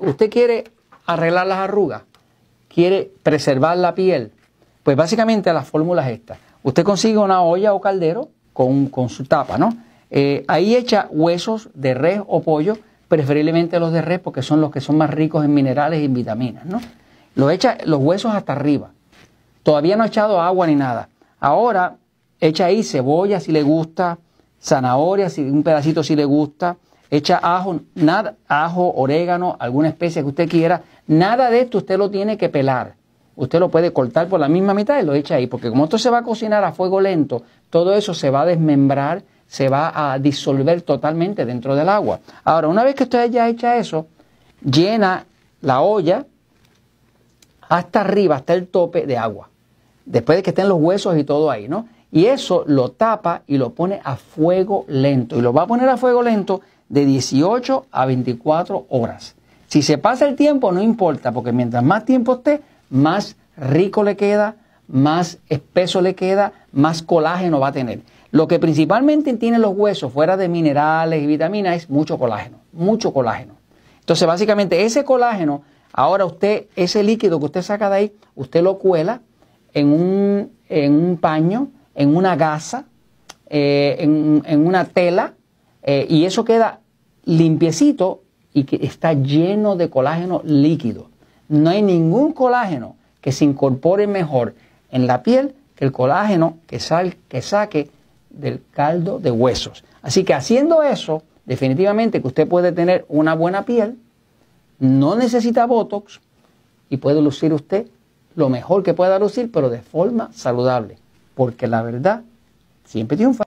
usted quiere arreglar las arrugas, quiere preservar la piel, pues básicamente la fórmula es esta. Usted consigue una olla o caldero con, su tapa, ¿no? Eh, ahí echa huesos de res o pollo, preferiblemente los de res porque son los que son más ricos en minerales y en vitaminas, ¿no? Lo echa los huesos hasta arriba. Todavía no ha echado agua ni nada. Ahora echa ahí cebolla si le gusta, zanahoria si un pedacito si le gusta, echa ajo, nada, ajo, orégano, alguna especie que usted quiera, nada de esto usted lo tiene que pelar. Usted lo puede cortar por la misma mitad y lo echa ahí, porque como esto se va a cocinar a fuego lento, todo eso se va a desmembrar, se va a disolver totalmente dentro del agua. Ahora, una vez que usted haya hecho eso, llena la olla hasta arriba, hasta el tope de agua. Después de que estén los huesos y todo ahí, ¿no? Y eso lo tapa y lo pone a fuego lento. Y lo va a poner a fuego lento de 18 a 24 horas. Si se pasa el tiempo, no importa, porque mientras más tiempo esté, más rico le queda, más espeso le queda, más colágeno va a tener. Lo que principalmente tienen los huesos, fuera de minerales y vitaminas, es mucho colágeno, mucho colágeno. Entonces, básicamente, ese colágeno, ahora usted, ese líquido que usted saca de ahí, usted lo cuela en un, paño, en una gasa, eh, en, una tela, eh, y eso queda limpiecito y que está lleno de colágeno líquido. No hay ningún colágeno que se incorpore mejor en la piel que el colágeno que, que saque del caldo de huesos. Así que haciendo eso, definitivamente que usted puede tener una buena piel, no necesita Botox y puede lucir usted lo mejor que pueda lucir, pero de forma saludable. Porque la verdad siempre triunfa.